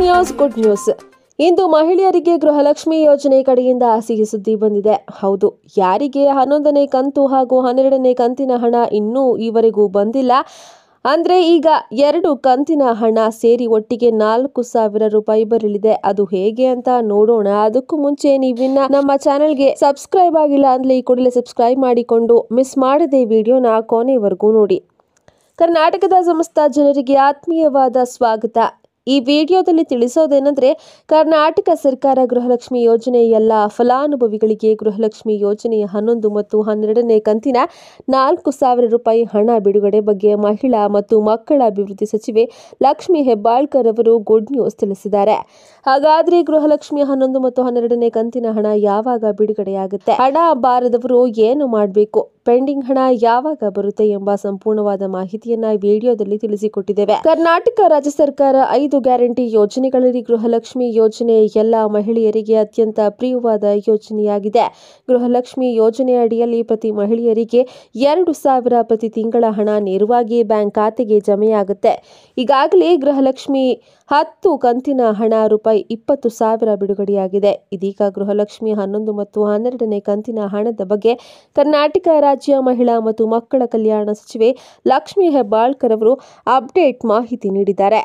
news good news ಇಂದು ಮಹಿಳೆಯರಿಗೆ ಗೃಹಲಕ್ಷ್ಮಿ ಯೋಜನೆ ಕಡೆಯಿಂದ ಸಿಹಿ ಸುದ್ದಿ ಬಂದಿದೆ ಹೌದು ಯಾರಿಗೆ ಹನ್ನೊಂದನೇ ಕಂತು ಹಾಗೂ ಹನ್ನೆರಡನೇ ಕಂತಿನ ಹಣ ಇನ್ನೂ ಈವರೆಗೂ ಬಂದಿಲ್ಲ ಅಂದ್ರೆ ಈಗ ಎರಡು ಕಂತಿನ ಹಣ ಸೇರಿ ಒಟ್ಟಿಗೆ ನಾಲ್ಕು ಸಾವಿರ ರೂಪಾಯಿ ಬರಲಿದೆ ಅದು ಹೇಗೆ ಅಂತ ನೋಡೋಣ ಅದಕ್ಕೂ ಮುಂಚೆ ನೀವಿನ್ನ ನಮ್ಮ ಚಾನೆಲ್ಗೆ ಸಬ್ಸ್ಕ್ರೈಬ್ ಆಗಿಲ್ಲ ಅಂದರೆ ಈ ಕೂಡಲೇ ಸಬ್ಸ್ಕ್ರೈಬ್ ಮಾಡಿಕೊಂಡು ಮಿಸ್ ಮಾಡದೆ ವಿಡಿಯೋನ ಕೊನೆವರೆಗೂ ನೋಡಿ ಕರ್ನಾಟಕದ ಸಮಸ್ತ ಜನರಿಗೆ ಆತ್ಮೀಯವಾದ ಸ್ವಾಗತ ಈ ವಿಡಿಯೋದಲ್ಲಿ ತಿಳಿಸೋದೇನೆಂದರೆ ಕರ್ನಾಟಕ ಸರ್ಕಾರ ಗೃಹಲಕ್ಷ್ಮಿ ಯೋಜನೆ ಎಲ್ಲ ಫಲಾನುಭವಿಗಳಿಗೆ ಗೃಹಲಕ್ಷ್ಮಿ ಯೋಜನೆಯ ಹನ್ನೊಂದು ಮತ್ತು ಹನ್ನೆರಡನೇ ಕಂತಿನ ನಾಲ್ಕು ಸಾವಿರ ರೂಪಾಯಿ ಹಣ ಬಿಡುಗಡೆ ಬಗ್ಗೆ ಮಹಿಳಾ ಮತ್ತು ಮಕ್ಕಳ ಅಭಿವೃದ್ಧಿ ಸಚಿವೆ ಲಕ್ಷ್ಮಿ ಹೆಬ್ಬಾಳ್ಕರ್ ಅವರು ಗುಡ್ ನ್ಯೂಸ್ ತಿಳಿಸಿದ್ದಾರೆ ಹಾಗಾದರೆ ಗೃಹಲಕ್ಷ್ಮಿ ಹನ್ನೊಂದು ಮತ್ತು ಹನ್ನೆರಡನೇ ಕಂತಿನ ಹಣ ಯಾವಾಗ ಬಿಡುಗಡೆಯಾಗುತ್ತೆ ಹಣ ಬಾರದವರು ಏನು ಮಾಡಬೇಕು ಪೆಂಡಿಂಗ್ ಹಣ ಯಾವಾಗ ಬರುತ್ತೆ ಎಂಬ ಸಂಪೂರ್ಣವಾದ ಮಾಹಿತಿಯನ್ನ ವಿಡಿಯೋದಲ್ಲಿ ತಿಳಿಸಿಕೊಟ್ಟಿದ್ದೇವೆ ಕರ್ನಾಟಕ ರಾಜ್ಯ ಸರ್ಕಾರ ಐದು ಐದು ಗ್ಯಾರಂಟಿ ಯೋಜನೆಗಳಲ್ಲಿ ಗೃಹಲಕ್ಷ್ಮಿ ಯೋಜನೆ ಎಲ್ಲ ಮಹಿಳೆಯರಿಗೆ ಅತ್ಯಂತ ಪ್ರಿಯವಾದ ಯೋಜನೆಯಾಗಿದೆ ಗೃಹಲಕ್ಷ್ಮಿ ಯೋಜನೆ ಅಡಿಯಲ್ಲಿ ಪ್ರತಿ ಮಹಿಳೆಯರಿಗೆ ಎರಡು ಸಾವಿರ ಪ್ರತಿ ತಿಂಗಳ ಹಣ ನೇರವಾಗಿ ಬ್ಯಾಂಕ್ ಖಾತೆಗೆ ಜಮೆಯಾಗುತ್ತೆ ಈಗಾಗಲೇ ಗೃಹಲಕ್ಷ್ಮಿ ಹತ್ತು ಕಂತಿನ ಹಣ ರೂಪಾಯಿ ಇಪ್ಪತ್ತು ಸಾವಿರ ಬಿಡುಗಡೆಯಾಗಿದೆ ಇದೀಗ ಗೃಹಲಕ್ಷ್ಮಿ ಹನ್ನೊಂದು ಮತ್ತು ಹನ್ನೆರಡನೇ ಕಂತಿನ ಹಣದ ಬಗ್ಗೆ ಕರ್ನಾಟಕ ರಾಜ್ಯ ಮಹಿಳಾ ಮತ್ತು ಮಕ್ಕಳ ಕಲ್ಯಾಣ ಸಚಿವೆ ಲಕ್ಷ್ಮೀ ಹೆಬ್ಬಾಳ್ಕರ್ ಅವರು ಅಪ್ಡೇಟ್ ಮಾಹಿತಿ ನೀಡಿದ್ದಾರೆ